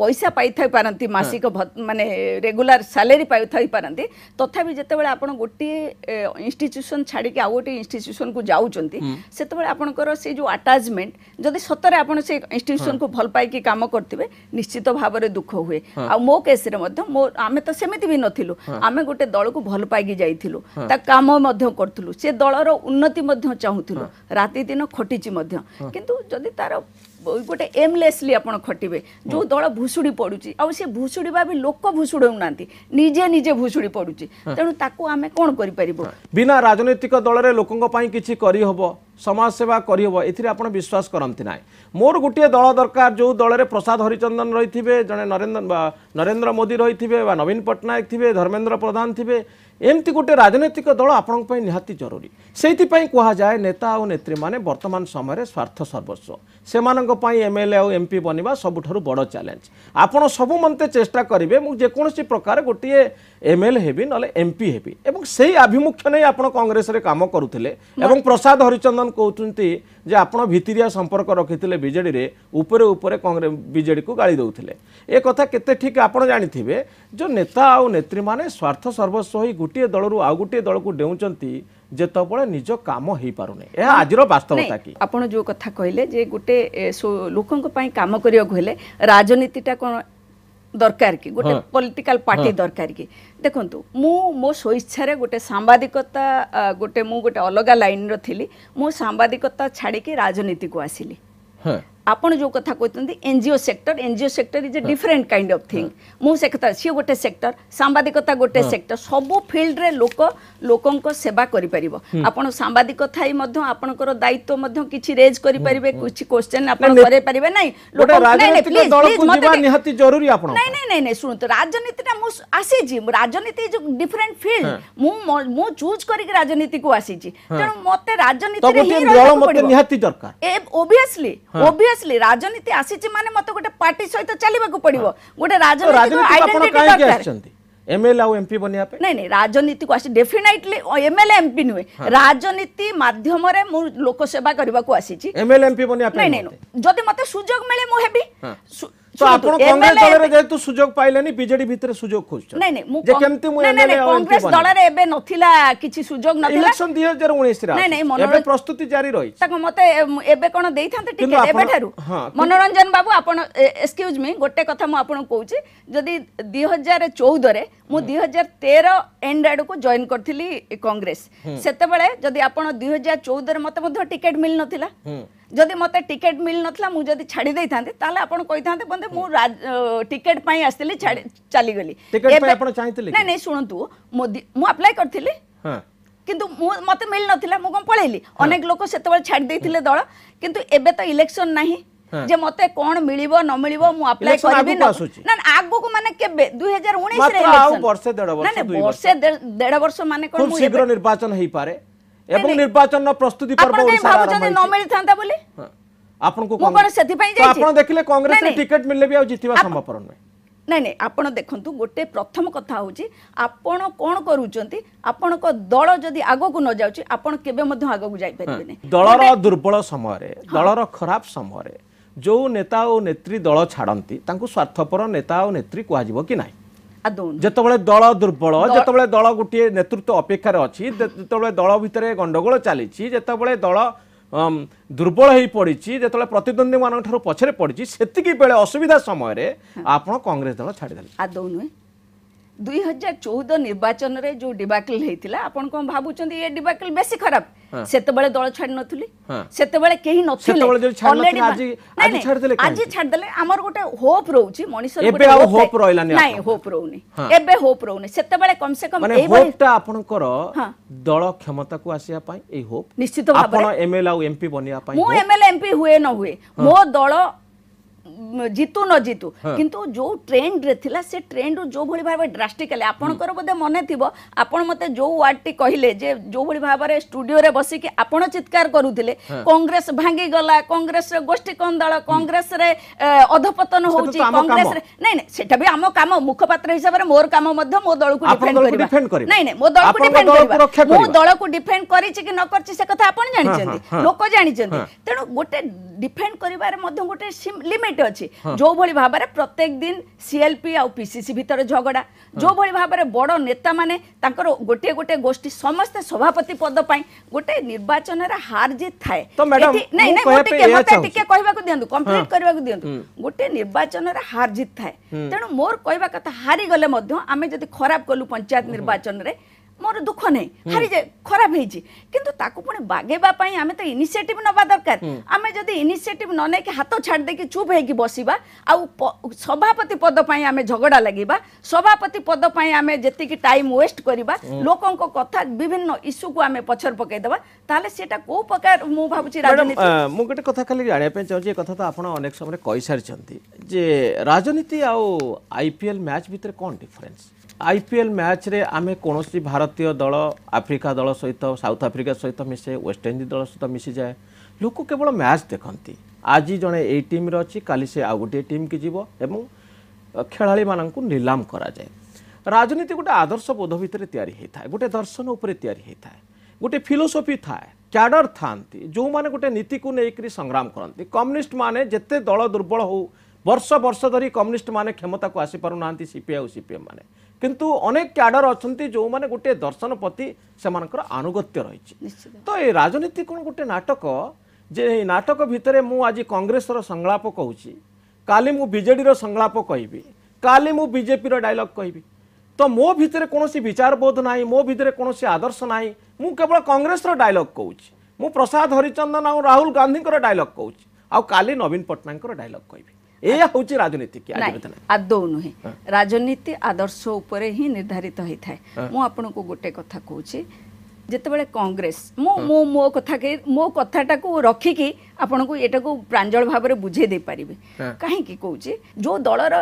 ପଇସା ପାଇଥାଇପାରନ୍ତି ମାସିକ ମାନେ ରେଗୁଲାର ସାଲେରୀ ପାଇଥାଇପାରନ୍ତି ତଥାପି ଯେତେବେଳେ ଆପଣ ଗୋଟିଏ ଇନଷ୍ଟିଚ୍ୟୁସନ୍ ଛାଡ଼ିକି ଆଉ ଗୋଟେ ଇନଷ୍ଟିଚ୍ୟୁସନ୍କୁ ଯାଉଛନ୍ତି ସେତେବେଳେ ଆପଣଙ୍କର ସେ ଯେଉଁ ଆଟାଚମେଣ୍ଟ ଯଦି ସତରେ ଆପଣ ସେ ଇନଷ୍ଟିଚ୍ୟୁସନ୍କୁ ଭଲ ପାଇକି କାମ କରିଥିବେ ନିଶ୍ଚିତ ଭାବରେ ଦୁଃଖ ହୁଏ ଆଉ ମୋ କେସ୍ରେ ମଧ୍ୟ ମୋ ଆମେ ତ ସେମିତି ବି ନଥିଲୁ ଆମେ ଗୋଟେ ଦଳକୁ ଭଲ ପାଇକି ଯାଇଥିଲୁ ତା କାମ ମଧ୍ୟ କରୁଥିଲୁ ସେ ଦଳର ଉନ୍ନତି ମଧ୍ୟ ଚାହୁଁଥିଲୁ ରାତି ଦିନ ଖଟିଛି ମଧ୍ୟ କିନ୍ତୁ ଯଦି ତାର ଗୋଟେ ଏମ୍ଲେସ୍ଲି ଆପଣ ଖଟିବେ ଯେଉଁ ଦଳ ଭୁଶୁଡି ପଡ଼ୁଛି ଆଉ ସେ ଭୁଷୁଡ଼ିବା ବି ଲୋକ ନାହାନ୍ତି ନିଜେ ନିଜେ ଭୁଶୁଡି ପଡ଼ୁଛି ତେଣୁ ତାକୁ ଆମେ କ'ଣ କରିପାରିବୁ ବିନା ରାଜନୈତିକ ଦଳରେ ଲୋକଙ୍କ ପାଇଁ କିଛି କରିହେବ समाजसेवा करिहेब एथिरे आपण विश्वास करन्ति नाही मोर गोटे दल दरकार जो दलरे प्रसाद हरिचंदन रहिथिबे जने नरेन्द्र नरेन्द्र मोदी रहिथिबे वा नवीन पटनायक थिबे धर्मेन्द्र प्रधान थिबे एमती गोटे राजनैतिक दल आपण पई निहाति जरूरी सेति पई कोहा जाय नेता आ नेत्री माने वर्तमान समय रे स्वार्थ सर्वस्व सेमानक पई एमएलए आ एमपी बनिबा सबुठरु बडो चैलेंज आपण सब मन्ते चेष्टा करिवे मु जे कोनोसी प्रकार गोटिए ଏମ୍ଏଲ୍ଏ ହେବି ନହେଲେ ଏମ୍ପି ହେବି ଏବଂ ସେଇ ଆଭିମୁଖ୍ୟ ନେଇ ଆପଣ କଂଗ୍ରେସରେ କାମ କରୁଥିଲେ ଏବଂ ପ୍ରସାଦ ହରିଚନ୍ଦନ କହୁଛନ୍ତି ଯେ ଆପଣ ଭିତିରିଆ ସମ୍ପର୍କ ରଖିଥିଲେ ବିଜେଡ଼ିରେ ଉପରେ ଉପରେ କଂଗ୍ରେସ ବିଜେଡ଼ିକୁ ଗାଳି ଦେଉଥିଲେ ଏ କଥା କେତେ ଠିକ୍ ଆପଣ ଜାଣିଥିବେ ଯେଉଁ ନେତା ଆଉ ନେତ୍ରୀମାନେ ସ୍ୱାର୍ଥ ସର୍ବସ୍ୱ ହୋଇ ଗୋଟିଏ ଦଳରୁ ଆଉ ଗୋଟିଏ ଦଳକୁ ଡେଉଁଛନ୍ତି ଯେତେବେଳେ ନିଜ କାମ ହେଇପାରୁନି ଏହା ଆଜିର ବାସ୍ତବତା କି ଆପଣ ଯେଉଁ କଥା କହିଲେ ଯେ ଗୋଟେ ଲୋକଙ୍କ ପାଇଁ କାମ କରିବାକୁ ହେଲେ ରାଜନୀତିଟା କ'ଣ দরকার কি ଗୋଟେ ପଲିଟିକାଲ ପାର୍ଟି ଦରକାର କି ଦେଖନ୍ତୁ ମୁଁ ମୋ ସ୍ୱଇଚ୍ଛାରେ ଗୋଟେ ସାମ୍ବାଦିକତା ଗୋଟେ ମୁଁ ଗୋଟେ ଅଲଗା ଲାଇନ୍ର ଥିଲି ମୁଁ ସାମ୍ବାଦିକତା ଛାଡ଼ିକି ରାଜନୀତିକୁ ଆସିଲି ଆପଣ ଯେଉଁ କଥା କହୁଛନ୍ତି NGO sector NGO sector is a different kind of thing ମୁଁ ସେକ୍ଟର ସିଏ ଗୋଟେ ସେକ୍ଟର ସାମ୍ବାଦିକତା ଗୋଟେ ସେକ୍ଟର ସବୁ ଫିଲ୍ଡରେ ଲୋକ ଲୋକଙ୍କ ସେବା କରିପାରିବ ଆପଣ ସାମ୍ବାଦିକ ଥାଇ ମଧ୍ୟ ଆପଣଙ୍କର ଦାୟିତ୍ୱ ମଧ୍ୟ କିଛି ରେଜ୍ କରିପାରିବେ କିଛି କ୍ୱେଶ୍ଚେନ୍ ଆପଣ କରାଇପାରିବେ ନାହିଁ ନାଇଁ ନାଇଁ ନାଇଁ ନାଇଁ ଶୁଣନ୍ତୁ ରାଜନୀତିଟା ମୁଁ ଆସିଛି ରାଜନୀତି ଇଜ୍ ଡିଫରେଣ୍ଟ ଫିଲ୍ଡ ମୁଁ ମୁଁ ଚୁଜ୍ କରିକି ରାଜନୀତିକୁ ଆସିଛି ତେଣୁ ମୋତେ ରାଜନୀତିରେ ହିଁ ରହିବାକୁ ପଡ଼ିବ ଓଭିୟସଲି ଓଭିୟସ ସିରିୟସଲି ରାଜନୀତି ଆସିଛି ମାନେ ମୋତେ ଗୋଟେ ପାର୍ଟି ସହିତ ଚାଲିବାକୁ ପଡ଼ିବ ଗୋଟେ ରାଜନୀତିକ ଆଇଡେଣ୍ଟିଟି ଦରକାର এমএলএ আউ এমপি বনিয়া পে নাই নাই রাজনীতি কো আসি ডেফিনেটলি এমএলএ এমপি নুই রাজনীতি মাধ্যমরে মু লোক সেবা করিবা কো আসিছি এমএলএ এমপি বনিয়া পে নাই নাই যদি মতে সুযোগ মেলে মু হেবি তো আপন কংগ্রেস দলরে যেহেতু সুযোগ পাইলেনি বিজেডি ভিতরে সুযোগ খুঁজছ নাই নাই মু যে কেমতি মু এমএলএ কংগ্রেস দলরে এবে নথিলা কিছু সুযোগ নথিলা ইলেকশন 2019 রে নাই নাই এবে প্রস্তুতি জারি রই তাক মতে এবে কোন দেইথান্তে টিকেট এবে ঠারু মনোরঞ্জন বাবু আপন এক্সকিউজ মি গোটে কথা মু আপন কইছি যদি 2014 রে মু 2013 এন্ড আডকু জয়েন করছিলি কংগ্রেস সেতবেলে যদি আপন 2014 রে মতে মধ্যে টিকেট মিল নথিলা ଯଦି ମୋତେ ଟିକେଟ୍ ମିଳିନଥିଲା ମୁଁ ଯଦି ଛାଡ଼ି ଦେଇଥାନ୍ତି ତାହେଲେ ଆପଣ କହିଥାନ୍ତେ ବନ୍ଧେ ମୁଁ ଟିକେଟ୍ ପାଇଁ ଆସିଥିଲି ଚାଲିଗଲି ନାଇଁ ନାଇଁ ଶୁଣନ୍ତୁ ମୁଁ ଆପ୍ଲାଏ କରିଥିଲି কিন্তু মতো মিল নথিলা মু কম পড়াইলি অনেক লোক সেতবেলে ছাড়ি দেইতিলে দল কিন্তু এবে তো ইলেকশন নাহি যে মতে কোন মিলিব ন মিলিব মু আপ্লাই করিবি না আগু কো মানে কেবে 2019 রে ইলেকশন বর্ষে দেড় বর্ষ দুই বর্ষ বর্ষে দেড় বর্ষ মানে কোন শীঘ্র নির্বাচন হই পারে ଏବଂ ନିର୍ବାଚନ ପ୍ରସ୍ତୁତି ପର୍ବ ଆପଣ ଦେଖିଲେ କଂଗ୍ରେସ ଟିକେଟ ମିଳିଲେ ବି ଆଉ ଜିତିବା ସମ୍ଭବପର ନୁହେଁ ନାଇଁ ନାଇଁ ଆପଣ ଦେଖନ୍ତୁ ଗୋଟେ ପ୍ରଥମ କଥା ହେଉଛି ଆପଣ କ'ଣ କରୁଛନ୍ତି ଆପଣଙ୍କ ଦଳ ଯଦି ଆଗକୁ ନ ଯାଉଛି ଆପଣ କେବେ ମଧ୍ୟ ଆଗକୁ ଯାଇପାରିବେନି ଦଳର ଦୁର୍ବଳ ସମୟରେ ଦଳର ଖରାପ ସମୟରେ ଯେଉଁ ନେତା ଓ ନେତ୍ରୀ ଦଳ ଛାଡ଼ନ୍ତି ତାଙ୍କୁ ସ୍ୱାର୍ଥପର ନେତା ଓ ନେତ୍ରୀ କୁହାଯିବ କି ନାହିଁ ଯେତେବେଳେ ଦଳ ଦୁର୍ବଳ ଯେତେବେଳେ ଦଳ ଗୋଟିଏ ନେତୃତ୍ୱ ଅପେକ୍ଷାରେ ଅଛି ଯେତେବେଳେ ଦଳ ଭିତରେ ଗଣ୍ଡଗୋଳ ଚାଲିଛି ଯେତେବେଳେ ଦଳ ଦୁର୍ବଳ ହେଇ ପଡ଼ିଛି ଯେତେବେଳେ ପ୍ରତିଦ୍ୱନ୍ଦ୍ୱୀମାନଙ୍କ ଠାରୁ ପଛରେ ପଡ଼ିଛି ସେତିକି ବେଳେ ଅସୁବିଧା ସମୟରେ ଆପଣ କଂଗ୍ରେସ ଦଳ ଛାଡ଼ିଦେଲେ ଆଦୌ ନୁହେଁ ଦୁଇ ହଜାର ଚଉଦ ନିର୍ବାଚନରେ ଯୋଉ ଡିବାକିଲ ହେଇଥିଲା ଆପଣ କଣ ଭାବୁଛନ୍ତି ଏ ଡିବାକିଲ ବେଶୀ ଖରାପ ସେତେବେଳେ ଦଳ ଛାଡି ନଥିଲି ସେତେବେଳେ କେହି ନଥିଲେ ଆଜି ଛାଡିଦେଲେ ଆମର ଗୋଟେ ହୋପ୍ ରହୁଛି ମଣିଷର ଏବେ ଆଉ ହୋପ୍ ରହିଲାନି ନାଇଁ ହୋପ୍ ରହୁନି ଏବେ ହୋପ୍ ରହୁନି ସେତେବେଳେ କମ୍ ସେ କମ୍ ମାନେ ହୋପ୍ଟା ଆପଣଙ୍କର ଦଳ କ୍ଷମତାକୁ ଆସିବା ପାଇଁ ଏଇ ହୋପ୍ ନିଶ୍ଚିତ ଭାବରେ ଆପଣ ଏମଏଲଏ ଆଉ ଏମପି ବନିବା ପାଇଁ ମୁଁ ଏମଏଲଏ ଏମପି ହୁଏ ନ ହୁଏ ମୋ ଦଳ ଜିତୁ ନ ଜିତୁ କିନ୍ତୁ ଯୋଉ ଟ୍ରେଣ୍ଡରେ ଥିଲା ସେ ଟ୍ରେଣ୍ଡରୁ ଯୋଉଭଳି ଭାବେ ଡ୍ରାଷ୍ଟିକାଲି ଆପଣଙ୍କର ବୋଧେ ମନେ ଥିବ ଆପଣ ମୋତେ ଯୋଉ ୱାର୍ଡଟି କହିଲେ ଯେ ଯୋଉଭଳି ଭାବରେ ଷ୍ଟୁଡିଓରେ ବସିକି ଆପଣ ଚିତ୍କାର କରୁଥିଲେ କଂଗ୍ରେସ ଭାଙ୍ଗିଗଲା କଂଗ୍ରେସର ଗୋଷ୍ଠୀ କନ୍ଦଳ କଂଗ୍ରେସରେ ଅଧପତନ ହଉଛି କଂଗ୍ରେସରେ ନାଇଁ ନାଇଁ ସେଟା ବି ଆମ କାମ ମୁଖପାତ୍ର ହିସାବରେ ମୋର କାମ ମଧ୍ୟ ମୋ ଦଳକୁ ଡିଫେଣ୍ଡ କରିବା ନାଇଁ ନାଇଁ ମୋ ଦଳକୁ ଡିଫେଣ୍ଡ କରିବା ମୁଁ ଦଳକୁ ଡିଫେଣ୍ଡ କରିଛି କି ନ କରିଛି ସେ କଥା ଆପଣ ଜାଣିଛନ୍ତି ଲୋକ ଜାଣିଛନ୍ତି ତେଣୁ ଗୋଟେ ଡିଫେଣ୍ଡ କରିବାରେ ମଧ୍ୟ ଗୋଟେ ଲିମିଟ୍ ଅଛି ଯୋଉଭଳି ଭାବରେ ପ୍ରତ୍ୟେକ ଦିନ ସିଏଲ୍ପି ଆଉ ପିସିସି ଭିତରେ ଝଗଡ଼ା ଯୋଉଭଳି ଭାବରେ ବଡ଼ ନେତାମାନେ ତାଙ୍କର ଗୋଟିଏ ଗୋଟିଏ ଗୋଷ୍ଠୀ ସମସ୍ତେ ସଭାପତି ପଦ ପାଇଁ ଗୋଟେ ନିର୍ବାଚନରେ ହାର ଜିତ ଥାଏ ନାଇଁ ମତେ ଟିକେ କହିବାକୁ ଦିଅନ୍ତୁ କମ୍ପ୍ଲିଟ୍ କରିବାକୁ ଦିଅନ୍ତୁ ଗୋଟେ ନିର୍ବାଚନରେ ହାର ଜିତ୍ ଥାଏ ତେଣୁ ମୋର କହିବା କଥା ହାରିଗଲେ ମଧ୍ୟ ଆମେ ଯଦି ଖରାପ କଲୁ ପଞ୍ଚାୟତ ନିର୍ବାଚନରେ ମୋର ଦୁଃଖ ନାହିଁ ହାରିଯାଏ ଖରାପ ହେଇଛି କିନ୍ତୁ ତାକୁ ପୁଣି ବାଗେଇବା ପାଇଁ ଆମେ ତ ଇନିସିଏଟିଭ୍ ନେବା ଦରକାର ଆମେ ଯଦି ଇନିସିଏଟିଭ୍ ନ ନେଇକି ହାତ ଛାଡ଼ି ଦେଇକି ଚୁପ୍ ହେଇକି ବସିବା ଆଉ ସଭାପତି ପଦ ପାଇଁ ଆମେ ଝଗଡ଼ା ଲାଗିବା ସଭାପତି ପଦ ପାଇଁ ଆମେ ଯେତିକି ଟାଇମ୍ ୱେଷ୍ଟ କରିବା ଲୋକଙ୍କ କଥା ବିଭିନ୍ନ ଇସ୍ୟୁକୁ ଆମେ ପଛରେ ପକାଇଦେବା ତାହେଲେ ସେଟା କୋଉ ପ୍ରକାର ମୁଁ ଭାବୁଛି ରାଜନୀତି ମୁଁ ଗୋଟେ କଥା ଖାଲି ଜାଣିବା ପାଇଁ ଚାହୁଁଛି ଏ କଥା ତ ଆପଣ ଅନେକ ସମୟରେ କହିସାରିଛନ୍ତି ଯେ ରାଜନୀତି ଆଉ ଆଇପିଏଲ୍ ମ୍ୟାଚ୍ ଭିତରେ କ'ଣ ଡିଫରେନ୍ସ আইপিএল ম্ୟାଚ୍ରେ ଆମେ କୌଣସି ଭାରତୀୟ ଦଳ ଆଫ୍ରିକା ଦଳ ସହିତ ସାଉଥ୍ ଆଫ୍ରିକା ସହିତ ମିଶେ ୱେଷ୍ଟଇଣ୍ଡିଜ୍ ଦଳ ସହିତ ମିଶିଯାଏ ଲୋକ କେବଳ ମ୍ୟାଚ୍ ଦେଖନ୍ତି ଆଜି ଜଣେ ଏଇ ଟିମ୍ରେ ଅଛି କାଲି ସେ ଆଉ ଗୋଟିଏ ଟିମ୍କି ଯିବ ଏବଂ ଖେଳାଳିମାନଙ୍କୁ ନିଲାମ କରାଯାଏ ରାଜନୀତି ଗୋଟେ ଆଦର୍ଶବୋଧ ଭିତରେ ତିଆରି ହୋଇଥାଏ ଗୋଟେ ଦର୍ଶନ ଉପରେ ତିଆରି ହୋଇଥାଏ ଗୋଟେ ଫିଲୋସଫି ଥାଏ କ୍ୟାଡର ଥାଆନ୍ତି ଯେଉଁମାନେ ଗୋଟେ ନୀତିକୁ ନେଇକରି ସଂଗ୍ରାମ କରନ୍ତି କମ୍ୟୁନିଷ୍ଟମାନେ ଯେତେ ଦଳ ଦୁର୍ବଳ ହେଉ ବର୍ଷ ବର୍ଷ ଧରି କମ୍ୟୁନିଷ୍ଟମାନେ କ୍ଷମତାକୁ ଆସିପାରୁନାହାନ୍ତି ସିପିଆଇ ଓ ସିପିଏମ୍ ମାନେ କିନ୍ତୁ ଅନେକ କ୍ୟାଡର ଅଛନ୍ତି ଯେଉଁମାନେ ଗୋଟିଏ ଦର୍ଶନ ପ୍ରତି ସେମାନଙ୍କର ଆନୁଗତ୍ୟ ରହିଛି ତ ଏ ରାଜନୀତି କ'ଣ ଗୋଟେ ନାଟକ ଯେ ଏଇ ନାଟକ ଭିତରେ ମୁଁ ଆଜି କଂଗ୍ରେସର ସଂଳାପ କହୁଛି କାଲି ମୁଁ ବିଜେଡ଼ିର ସଂଳାପ କହିବି କାଲି ମୁଁ ବିଜେପିର ଡାଇଲଗ୍ କହିବି ତ ମୋ ଭିତରେ କୌଣସି ବିଚାରବୋଧ ନାହିଁ ମୋ ଭିତରେ କୌଣସି ଆଦର୍ଶ ନାହିଁ ମୁଁ କେବଳ କଂଗ୍ରେସର ଡାଇଲଗ୍ କହୁଛି ମୁଁ ପ୍ରସାଦ ହରିଚନ୍ଦନ ଆଉ ରାହୁଲ ଗାନ୍ଧୀଙ୍କର ଡାଇଲଗ୍ କହୁଛି ଆଉ କାଲି ନବୀନ ପଟ୍ଟନାୟକଙ୍କର ଡାଇଲଗ୍ କହିବି ଏହା ହେଉଛି ରାଜନୀତି ଆଦୌ ନୁହେଁ ରାଜନୀତି ଆଦର୍ଶ ଉପରେ ହିଁ ନିର୍ଦ୍ଧାରିତ ହେଇଥାଏ ମୁଁ ଆପଣଙ୍କୁ ଗୋଟେ କଥା କହୁଛି ଯେତେବେଳେ କଂଗ୍ରେସ ମୁଁ ମୁଁ ମୋ କଥାକେ ମୋ କଥାଟାକୁ ରଖିକି ଆପଣଙ୍କୁ ଏଟାକୁ ପ୍ରାଞ୍ଜଳ ଭାବରେ ବୁଝେଇ ଦେଇପାରିବି କାହିଁକି କହୁଛି ଯେଉଁ ଦଳର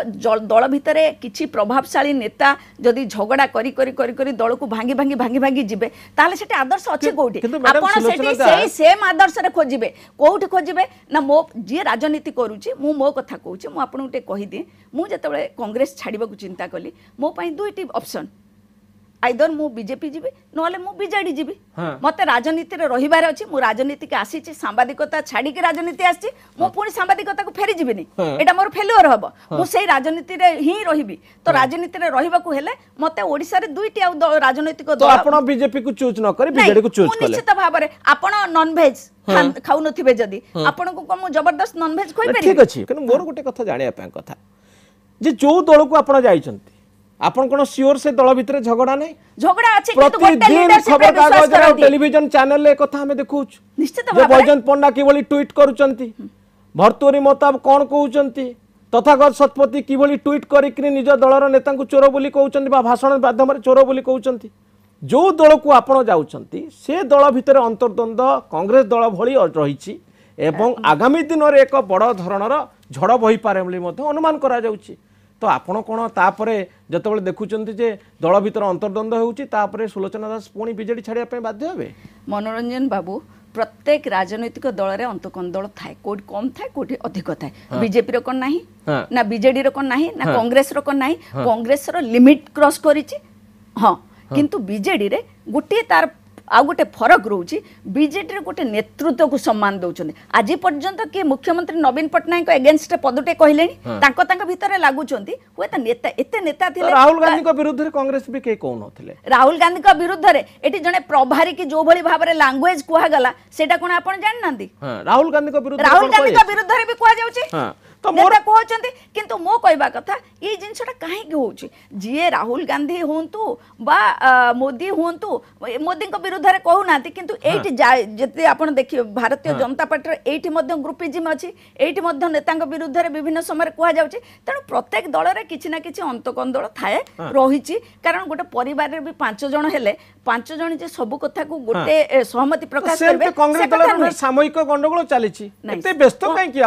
ଦଳ ଭିତରେ କିଛି ପ୍ରଭାବଶାଳୀ ନେତା ଯଦି ଝଗଡ଼ା କରି କରି କରି କରି ଦଳକୁ ଭାଙ୍ଗି ଭାଙ୍ଗି ଭାଙ୍ଗି ଭାଙ୍ଗି ଯିବେ ତାହେଲେ ସେଠି ଆଦର୍ଶ ଅଛି କୋଉଠି ଆପଣ ସେଠି ସେଇ ସେମ୍ ଆଦର୍ଶରେ ଖୋଜିବେ କୋଉଠି ଖୋଜିବେ ନା ମୋ ଯିଏ ରାଜନୀତି କରୁଛି ମୁଁ ମୋ କଥା କହୁଛି ମୁଁ ଆପଣଙ୍କୁ ଟିକେ କହିଦିଏ ମୁଁ ଯେତେବେଳେ କଂଗ୍ରେସ ଛାଡ଼ିବାକୁ ଚିନ୍ତା କଲି ମୋ ପାଇଁ ଦୁଇଟି ଅପସନ୍ ଆଇଦର ମୁଁ ବିଜେପି ଯିବି ନହେଲେ ମୁଁ ବିଜେଡି ଯିବି ମୋତେ ରାଜନୀତିରେ ରହିବାର ଅଛି ମୁଁ ରାଜନୀତିକି ଆସିଛି ସାମ୍ବାଦିକତା ଛାଡ଼ିକି ରାଜନୀତି ଆସିଛି ମୁଁ ପୁଣି ସାମ୍ବାଦିକତାକୁ ଫେରିଯିବିନି ଏଇଟା ମୋର ଫେଲୁଅର ହବ ମୁଁ ସେଇ ରାଜନୀତିରେ ହିଁ ରହିବି ତ ରାଜନୀତିରେ ରହିବାକୁ ହେଲେ ମୋତେ ଓଡ଼ିଶାରେ ଦୁଇଟି ଆଉ ରାଜନୈତିକ ଦଳ ଆପଣ ବିଜେପିକୁ ଚୁଜ୍ ନ କରି ବିଜେଡିକୁ ଚୁଜ୍ କଲେ ନିଶ୍ଚିତ ଭାବରେ ଆପଣ ନନଭେଜ୍ ଖାଉନଥିବେ ଯଦି ଆପଣଙ୍କୁ କ'ଣ ମୁଁ ଜବରଦସ୍ତ ନନଭେଜ୍ କହିପାରିବି ଠିକ୍ ଅଛି କିନ୍ତୁ ମୋର ଗୋଟେ କଥା ଜାଣିବା ପାଇଁ କଥା ଯେ ଯୋଉ ଦଳକୁ ଆପଣ ଯାଇଛନ୍ତି আপন কোন সিওর সে দল ভিতরে ঝগড়া নাই ঝগড়া আছে কিন্তু গোটে লিডারশিপ খবর কাগজ আর টেলিভিশন চ্যানেল এ কথা আমি দেখুছ নিশ্চিত ভাবে বৈজন্ত পন্ডা কিভাবে টুইট করুচন্তি ভর্তুরি মতাব কোন কহুচন্তি তথাগত শতপথী কিভাবে টুইট করিকি নিজ দলর নেতাঙ্কু চোর বলি কহুচন্তি বা ভাষণ মাধ্যমে চোর বলি কহুচন্তি যে দলকু আপন যাচ্ছেন সে দল ভিতরে অন্তর্দ্বন্দ্ব কংগ্রেস দল ভি রয়েছে এবং আগামী দিনের এক বড় ধরনের ঝড় বহিপারে বলে অনুমান করা যাচ্ছে ଆପଣ କ'ଣ ତାପରେ ଯେତେବେଳେ ଦେଖୁଛନ୍ତି ଯେ ଦଳ ଭିତରେ ଅନ୍ତର୍ଦ୍ୱନ୍ଦ୍ୱ ହେଉଛି ତାପରେ ସୁଲୋଚନା ଦାସ ପୁଣି ବିଜେଡ଼ି ଛାଡ଼ିବା ପାଇଁ ବାଧ୍ୟ ହେବେ ମନୋରଞ୍ଜନ ବାବୁ প্রত্যেক রাজনৈতিক দলরে অন্তকন্দল থাকে কোটি কম থাকে কোটি অধিক থাকে বিজেপির কোণ না না বিজেডির কোণ না না কংগ্রেসর কোণ না কংগ্রেসর লিমিট ক্রস করেছি হ্যাঁ কিন্তু বিজেডিরে গোটিয়ে তার ଆଉ ଗୋଟେ ଫରକ ରହୁଛି ବିଜେଡ଼ିରେ ଗୋଟେ ନେତୃତ୍ୱକୁ ସମ୍ମାନ ଦେଉଛନ୍ତି ଆଜି ପର୍ଯ୍ୟନ୍ତ କିଏ ମୁଖ୍ୟମନ୍ତ୍ରୀ ନବୀନ ପଟ୍ଟନାୟକଙ୍କ ଏଗେନଷ୍ଟରେ ପଦଟେ କହିଲେଣି ତାଙ୍କ ତାଙ୍କ ଭିତରେ ଲାଗୁଛନ୍ତି ହୁଏତ ନେତା ଏତେ ନେତା ଥିଲେ ରାହୁଲ ଗାନ୍ଧୀଙ୍କ ବିରୁଦ୍ଧରେ କଂଗ୍ରେସ ବି କେହି କହୁନଥିଲେ ରାହୁଲ ଗାନ୍ଧୀଙ୍କ ବିରୁଦ୍ଧରେ ଏଠି ଜଣେ ପ୍ରଭାରୀ କି ଯୋଉଭଳି ଭାବରେ ଲାଙ୍ଗୁଏଜ କୁହାଗଲା ସେଇଟା କ'ଣ ଆପଣ ଜାଣିନାହାନ୍ତି ରାହୁଲ ଗାନ୍ଧୀଙ୍କ ବିରୁଦ୍ଧରେ ରାହୁଲ ଗାନ୍ଧୀଙ୍କ ବିରୁଦ୍ଧରେ ବି କୁହାଯାଉଛି ତ କହୁଛନ୍ତି କିନ୍ତୁ ମୋ କହିବା କଥା ଏଇ ଜିନିଷଟା କାହିଁକି ହେଉଛି ଯିଏ ରାହୁଲ ଗାନ୍ଧୀ ହୁଅନ୍ତୁ ବା ମୋଦି ହୁଅନ୍ତୁ ମୋଦିଙ୍କ ବିରୁଦ୍ଧରେ କହୁନାହାନ୍ତି କିନ୍ତୁ ଏଇଠି ଯେତେ ଆପଣ ଦେଖିବେ ଭାରତୀୟ ଜନତା ପାର୍ଟିର ଏଇଠି ମଧ୍ୟ ଗ୍ରୁପିଜିମ୍ ଅଛି ଏଇଠି ମଧ୍ୟ ନେତାଙ୍କ ବିରୁଦ୍ଧରେ ବିଭିନ୍ନ ସମୟରେ କୁହାଯାଉଛି ତେଣୁ ପ୍ରତ୍ୟେକ ଦଳରେ କିଛି ନା କିଛି ଅନ୍ତକନ୍ଦଳ ଥାଏ ରହିଛି କାରଣ ଗୋଟେ ପରିବାରରେ ବି ପାଞ୍ଚ ଜଣ ହେଲେ ପାଞ୍ଚ ଜଣ ଯେ ସବୁ କଥାକୁ ଗୋଟେ ସହମତି ପ୍ରକାଶ କରିବେ କଂଗ୍ରେସ ସାମୟିକ ଗଣ୍ଡଗୋଳ ଚାଲିଛି ଏତେ ବ୍ୟସ୍ତ କାହିଁକି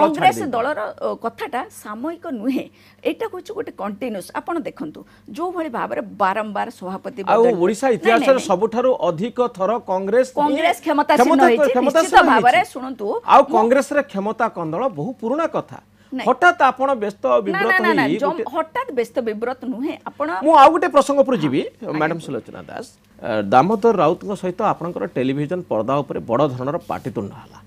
କଂଗ୍ରେସ ଦଳର ଆଜିର କଥାଟା ସାମୟିକ ନୁହେଁ ଏଇଟା ହଉଛି ଗୋଟେ କଣ୍ଟିନ୍ୟୁସ୍ ଆପଣ ଦେଖନ୍ତୁ ଯୋଉଭଳି ଭାବରେ ବାରମ୍ବାର ସଭାପତି ଆଉ ଓଡ଼ିଶା ଇତିହାସରେ ସବୁଠାରୁ ଅଧିକ ଥର କଂଗ୍ରେସ କଂଗ୍ରେସ କ୍ଷମତା ନିଶ୍ଚିତ ଭାବରେ ଶୁଣନ୍ତୁ ଆଉ କଂଗ୍ରେସରେ କ୍ଷମତା କନ୍ଦଳ ବହୁ ପୁରୁଣା କଥା হঠাৎ ଆପଣ ବ୍ୟସ୍ତ ବିବ୍ରତ হই হঠাৎ ব্যস্ত বিব্রত নুহে আপন মু আউ গটে প্রসঙ্গ উপরে যিবি ম্যাডাম সুলোচনা দাস দামোদর রাউতଙ୍କ ସହିତ ଆପଣଙ୍କର ଟେଲିଭିଜନ ପର୍ଦ୍ଦା ଉପରେ ବଡ଼ ଧରଣର ପାଟିତୁଣ୍ଡ ହେଲା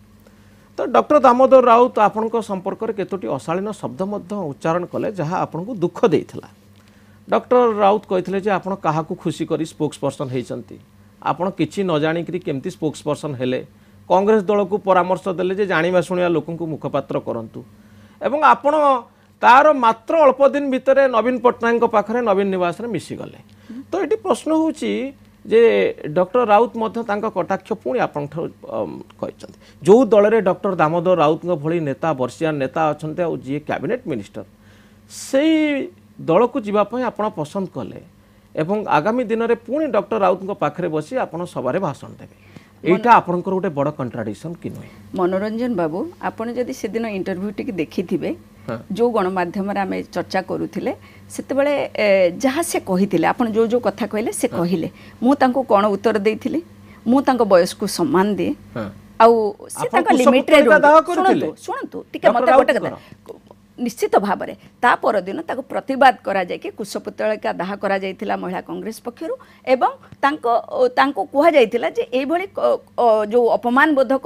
ତ ଡକ୍ଟର ଦାମୋଦର ରାଉତ ଆପଣଙ୍କ ସମ୍ପର୍କରେ କେତୋଟି ଅଶାଳୀନ ଶବ୍ଦ ମଧ୍ୟ ଉଚ୍ଚାରଣ କଲେ ଯାହା ଆପଣଙ୍କୁ ଦୁଃଖ ଦେଇଥିଲା ଡକ୍ଟର ରାଉତ କହିଥିଲେ ଯେ ଆପଣ କାହାକୁ ଖୁସି କରି ସ୍ପୋକ୍ସ ପର୍ସନ୍ ହୋଇଛନ୍ତି ଆପଣ କିଛି ନ ଜାଣିକରି କେମିତି ସ୍ପୋକ୍ସ ପର୍ସନ୍ ହେଲେ କଂଗ୍ରେସ ଦଳକୁ ପରାମର୍ଶ ଦେଲେ ଯେ ଜାଣିବା ଶୁଣିବା ଲୋକଙ୍କୁ ମୁଖପାତ୍ର କରନ୍ତୁ ଏବଂ ଆପଣ ତାର ମାତ୍ର ଅଳ୍ପ ଦିନ ଭିତରେ ନବୀନ ପଟ୍ଟନାୟକଙ୍କ ପାଖରେ ନବୀନ ନିବାସରେ ମିଶିଗଲେ ତ ଏଠି ପ୍ରଶ୍ନ ହେଉଛି ଯେ ଡକ୍ଟର ରାଉତ ମଧ୍ୟ ତାଙ୍କ କଟାକ୍ଷ ପୁଣି ଆପଣଙ୍କଠାରୁ କହିଛନ୍ତି ଯେଉଁ ଦଳରେ ଡକ୍ଟର ଦାମୋଦର ରାଉତଙ୍କ ଭଳି ନେତା ବର୍ଷିଆ ନେତା ଅଛନ୍ତି ଆଉ ଯିଏ କ୍ୟାବିନେଟ୍ ମିନିଷ୍ଟର ସେଇ ଦଳକୁ ଯିବା ପାଇଁ ଆପଣ ପସନ୍ଦ କଲେ ଏବଂ ଆଗାମୀ ଦିନରେ ପୁଣି ଡକ୍ଟର ରାଉତଙ୍କ ପାଖରେ ବସି ଆପଣ ସଭାରେ ଭାଷଣ ଦେବେ এইটা আপনার গোটে বড় কন্ট্রাডিকশন কি নুহে মনোরঞ্জন বাবু আপনার যদি সেদিন ইন্টরভিউটি দেখিবে যে গণমাধ্যমে আমি চর্চা করুলে সেতবে যা সে কহিলে আপনার যে যে কথা কহিলেন সে কহিলে মু তাঁকু কোণ উত্তর দিয়ে মু তাঁক বয়সক সম্মান দিয়ে ଆଉ ସେ ତାଙ୍କ ଲିମିଟରେ ରୁହନ୍ତୁ ଶୁଣନ୍ତୁ ଶୁଣନ୍ତୁ ଟିକେ ମୋତେ ଗୋଟେ କଥା নিশ্চিত ভাবে তা পরদিন তাকে প্রতবাদ করা যাই কুশপুতলিকা দাহ করা যাই মহিলা কংগ্রেস পক্ষর এবং তাঁকু কুহযাই যে এইভাবে যে অপমানবোধক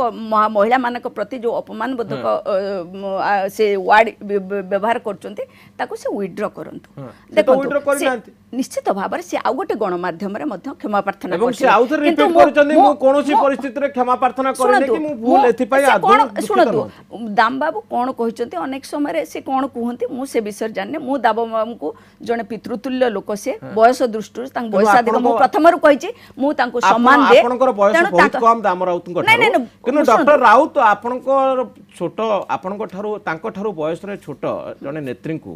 মহিলা মানক প্রতি যে অপমানবোধক সে ওয়ার্ড ব্যবহার করছেন তাকে সে উইড্র করতু দেখুন ନିଶ୍ଚିତ ଭାବରେ ସେ ଆଉ ଗୋଟେ ଗଣମାଧ୍ୟମରେ ମଧ୍ୟ କ୍ଷମା ପ୍ରାର୍ଥନା ଶୁଣନ୍ତୁ ଦାମ ବାବୁ କ'ଣ କହିଛନ୍ତି ଅନେକ ସମୟରେ ସେ କ'ଣ କୁହନ୍ତି ମୁଁ ସେ ବିଷୟରେ ଜାଣିନି ମୁଁ ଦାମ ବାବୁଙ୍କୁ ଜଣେ ପିତୃତୁଲ୍ୟ ଲୋକ ସେ ବୟସ ଦୃଷ୍ଟିରୁ ତାଙ୍କ ବୟସାଧିକ ମୁଁ ପ୍ରଥମରୁ କହିଛି ମୁଁ ତାଙ୍କୁ ସମ୍ମାନ ଦିଏ କିନ୍ତୁ ଡକ୍ଟର ରାଉତ ଆପଣଙ୍କର ଛୋଟ ଆପଣଙ୍କ ଠାରୁ ତାଙ୍କ ଠାରୁ ବୟସରେ ଛୋଟ ଜଣେ ନେତ୍ରୀଙ୍କୁ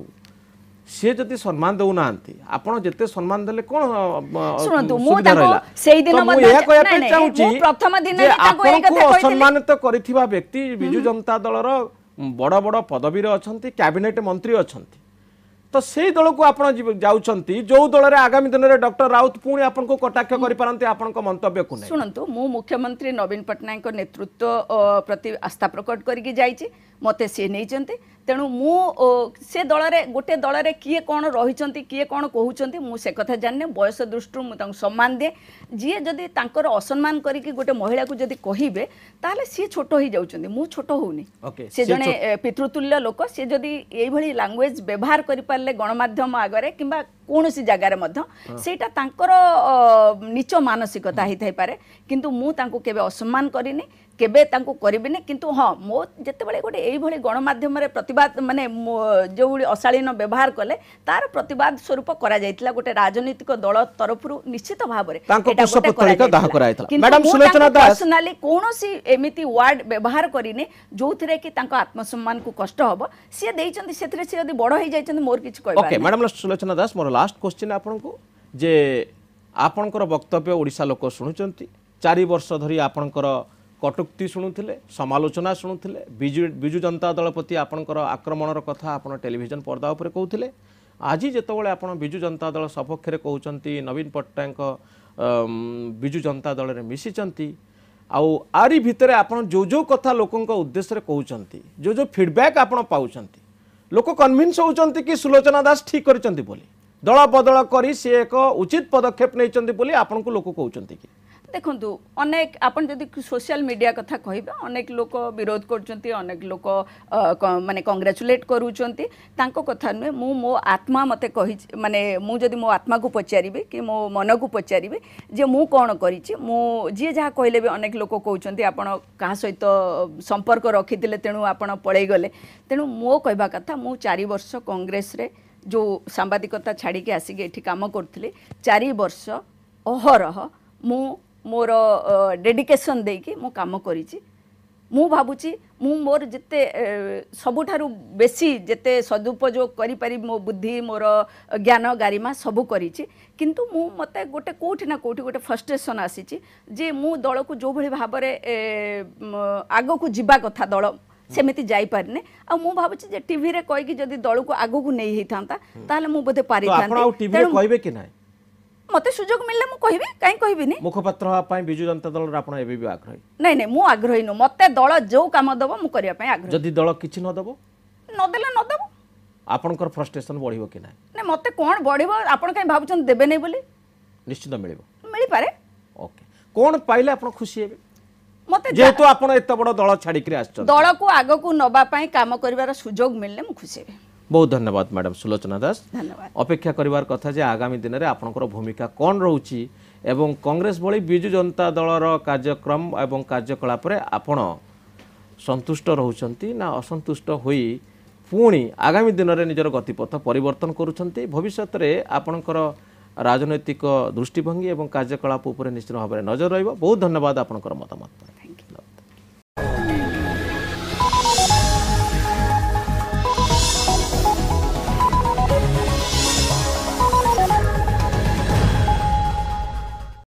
ସିଏ ଯଦି ସମ୍ମାନ ଦେଉନାହାନ୍ତି ଆପଣ ଯେତେ ସମ୍ମାନ ଦେଲେ କଣ ଶୁଣନ୍ତୁ ମୁଁ ତାଙ୍କୁ ସେଇ ଦିନ ପ୍ରଥମ ଦିନ ଅସମ୍ମାନିତ କରିଥିବା ବ୍ୟକ୍ତି ବିଜୁ ଜନତା ଦଳର ବଡ଼ ବଡ଼ ପଦବୀରେ ଅଛନ୍ତି କ୍ୟାବିନେଟ୍ ମନ୍ତ୍ରୀ ଅଛନ୍ତି ତ ସେଇ ଦଳକୁ ଆପଣ ଯାଉଛନ୍ତି ଯୋଉ ଦଳରେ ଆଗାମୀ ଦିନରେ ଡକ୍ଟର ରାଉତ ପୁଣି ଆପଣଙ୍କୁ କଟାକ୍ଷ କରିପାରନ୍ତି ଆପଣଙ୍କ ମନ୍ତବ୍ୟକୁ ଶୁଣନ୍ତୁ ମୁଁ ମୁଖ୍ୟମନ୍ତ୍ରୀ ନବୀନ ପଟ୍ଟନାୟକଙ୍କ ନେତୃତ୍ୱ ପ୍ରତି ଆସ୍ଥା ପ୍ରକଟ କରିକି ଯାଇଛି ମୋତେ ସିଏ ନେଇଛନ୍ତି তেণু ମୁଁ ସେ ଦଳରେ ଗୋଟେ ଦଳରେ କିଏ କ'ଣ ରହିଛନ୍ତି କିଏ କ'ଣ କହୁଛନ୍ତି ମୁଁ ସେ କଥା ଜାଣିନି ବୟସ ଦୃଷ୍ଟିରୁ ମୁଁ ତାଙ୍କୁ ସମ୍ମାନ ଦିଏ ଯିଏ ଯଦି ତାଙ୍କର ଅସମ୍ମାନ କରିକି ଗୋଟେ ମହିଳାକୁ ଯଦି କହିବେ ତାହେଲେ ସିଏ ଛୋଟ ହେଇଯାଉଛନ୍ତି ମୁଁ ଛୋଟ ହେଉନି ସେ ଜଣେ ପିତୃତୁଲ୍ୟ ଲୋକ ସିଏ ଯଦି ଏଇଭଳି ଲାଙ୍ଗୁଏଜ ବ୍ୟବହାର କରିପାରିଲେ ଗଣମାଧ୍ୟମ ଆଗରେ କିମ୍ବା କୌଣସି ଜାଗାରେ ମଧ୍ୟ ସେଇଟା ତାଙ୍କର ନିଚ ମାନସିକତା ହେଇଥାଇପାରେ କିନ୍ତୁ ମୁଁ ତାଙ୍କୁ କେବେ ଅସମ୍ମାନ କରିନି কেবে তাঁকু করবিনি কিন্তু হ্যাঁ মো যেতবে গোটে এইভাবে গণমাধ্যমে প্রতবাদ মানে যেভাবে অশালীন ব্যবহার কলে তার প্রতবাদ স্বরূপ করা যাই গোটে রাজনৈতিক দল তরফর নিশ্চিত ভাবে পর্সনালি কৌশি এমিতি ওয়ার্ড ব্যবহার করিনি যে কি তাঁক আত্মসম্মান কু কষ্ট হব সি দিয়েছেন সেতরে সে যদি বড় হয়ে যাই মোর কিছু কহ ওকে ম্যাডাম সুলোচনা দাস মোর লাস্ট কোশ্চিন আপনার যে আপনার বক্তব্য ওড়শা লোক শুণুচার চারি বর্ষ ধর আপনার କଟୁକ୍ତି ଶୁଣୁଥିଲେ ସମାଲୋଚନା ଶୁଣୁଥିଲେ ବିଜୁ ବିଜୁ ଜନତା ଦଳ ପ୍ରତି ଆପଣଙ୍କର ଆକ୍ରମଣର କଥା ଆପଣ ଟେଲିଭିଜନ ପର୍ଦ୍ଦା ଉପରେ କହୁଥିଲେ ଆଜି ଯେତେବେଳେ ଆପଣ ବିଜୁ ଜନତା ଦଳ ସପକ୍ଷରେ କହୁଛନ୍ତି ନବୀନ ପଟ୍ଟନାୟକ ବିଜୁ ଜନତା ଦଳରେ ମିଶିଛନ୍ତି ଆଉ ଆରି ଭିତରେ ଆପଣ ଯେଉଁ ଯେଉଁ କଥା ଲୋକଙ୍କ ଉଦ୍ଦେଶ୍ୟରେ କହୁଛନ୍ତି ଯେଉଁ ଯେଉଁ ଫିଡ଼ବ୍ୟାକ୍ ଆପଣ ପାଉଛନ୍ତି ଲୋକ କନ୍ଭିନ୍ସ ହେଉଛନ୍ତି କି ସୁଲୋଚନା ଦାସ ଠିକ୍ କରିଛନ୍ତି ବୋଲି ଦଳ ବଦଳ କରି ସିଏ ଏକ ଉଚିତ ପଦକ୍ଷେପ ନେଇଛନ୍ତି ବୋଲି ଆପଣଙ୍କୁ ଲୋକ କହୁଛନ୍ତି କି ଦେଖନ୍ତୁ ଅନେକ ଆପଣ ଯଦି ସୋସିଆଲ ମିଡ଼ିଆ କଥା କହିବେ ଅନେକ ଲୋକ ବିରୋଧ କରୁଛନ୍ତି ଅନେକ ଲୋକ ମାନେ କଂଗ୍ରାଚୁଲେଟ୍ କରୁଛନ୍ତି ତାଙ୍କ କଥା ନୁହେଁ ମୁଁ ମୋ ଆତ୍ମା ମୋତେ କହିଛି ମାନେ ମୁଁ ଯଦି ମୋ ଆତ୍ମାକୁ ପଚାରିବି କି ମୋ ମନକୁ ପଚାରିବି ଯେ ମୁଁ କ'ଣ କରିଛି ମୁଁ ଯିଏ ଯାହା କହିଲେ ବି ଅନେକ ଲୋକ କହୁଛନ୍ତି ଆପଣ କାହା ସହିତ ସମ୍ପର୍କ ରଖିଥିଲେ ତେଣୁ ଆପଣ ପଳେଇଗଲେ ତେଣୁ ମୋ କହିବା କଥା ମୁଁ ଚାରି ବର୍ଷ କଂଗ୍ରେସରେ ଯେଉଁ ସାମ୍ବାଦିକତା ଛାଡ଼ିକି ଆସିକି ଏଠି କାମ କରୁଥିଲି ଚାରି ବର୍ଷ ଅହରହ ମୁଁ ମୋର ଡେଡିକେସନ ଦେଇକି ମୁଁ କାମ କରିଛି ମୁଁ ଭାବୁଛି ମୁଁ ମୋର ଯେତେ ସବୁଠାରୁ ବେଶୀ ଯେତେ ସଦୁପଯୋଗ କରିପାରିବି ମୋ ବୁଦ୍ଧି ମୋର ଜ୍ଞାନ ଗାରିମା ସବୁ କରିଛି କିନ୍ତୁ ମୁଁ ମୋତେ ଗୋଟେ କେଉଁଠି ନା କେଉଁଠି ଗୋଟେ ଫ୍ରଷ୍ଟ୍ରେସନ୍ ଆସିଛି ଯେ ମୁଁ ଦଳକୁ ଯେଉଁଭଳି ଭାବରେ ଆଗକୁ ଯିବା କଥା ଦଳ ସେମିତି ଯାଇପାରିନି ଆଉ ମୁଁ ଭାବୁଛି ଯେ ଟିଭିରେ କହିକି ଯଦି ଦଳକୁ ଆଗକୁ ନେଇ ହେଇଥାନ୍ତା ତାହେଲେ ମୁଁ ବୋଧେ ପାରିଥାନ୍ତି মতে সুযোগ মিললে মু কইবি কাই কহিবিনি মুখপাত্র হওয়া পাই বিজু জনতা দল আপন এবি বি আগ্রহী নাই নাই মু আগ্রহী নু মতে দল যো কাম দব মু করিয়া পাই আগ্রহী যদি দল কিছু ন দব ন দেলে ন দব আপনকর ফ্রাস্ট্রেশন বড়িব কি না না মতে কোন বড়িব আপন কাই ভাবুচন দেবে নাই বলি নিশ্চিত মিলিব মিলি পারে ওকে কোন পাইলে আপন খুশি হবে মতে যেহেতু আপন এত বড় দল ছাড়ি কি দল কো আগ কো নবা পাই কাম করিবার সুযোগ মিললে মু খুশি হবে ବହୁତ ଧନ୍ୟବାଦ ମ୍ୟାଡ଼ାମ୍ ସୁଲୋଚନା ଦାସ ଅପେକ୍ଷା କରିବାର କଥା ଯେ ଆଗାମୀ ଦିନରେ ଆପଣଙ୍କର ଭୂମିକା କ'ଣ ରହୁଛି ଏବଂ କଂଗ୍ରେସ ଭଳି ବିଜୁ ଜନତା ଦଳର କାର୍ଯ୍ୟକ୍ରମ ଏବଂ କାର୍ଯ୍ୟକଳାପରେ ଆପଣ ସନ୍ତୁଷ୍ଟ ରହୁଛନ୍ତି ନା ଅସନ୍ତୁଷ୍ଟ ହୋଇ ପୁଣି ଆଗାମୀ ଦିନରେ ନିଜର ଗତିପଥ ପରିବର୍ତ୍ତନ କରୁଛନ୍ତି ଭବିଷ୍ୟତରେ ଆପଣଙ୍କର ରାଜନୈତିକ ଦୃଷ୍ଟିଭଙ୍ଗୀ ଏବଂ କାର୍ଯ୍ୟକଳାପ ଉପରେ ନିଶ୍ଚିତ ଭାବରେ ନଜର ରହିବ ବହୁତ ଧନ୍ୟବାଦ ଆପଣଙ୍କର ମତାମତ ପାଇଁ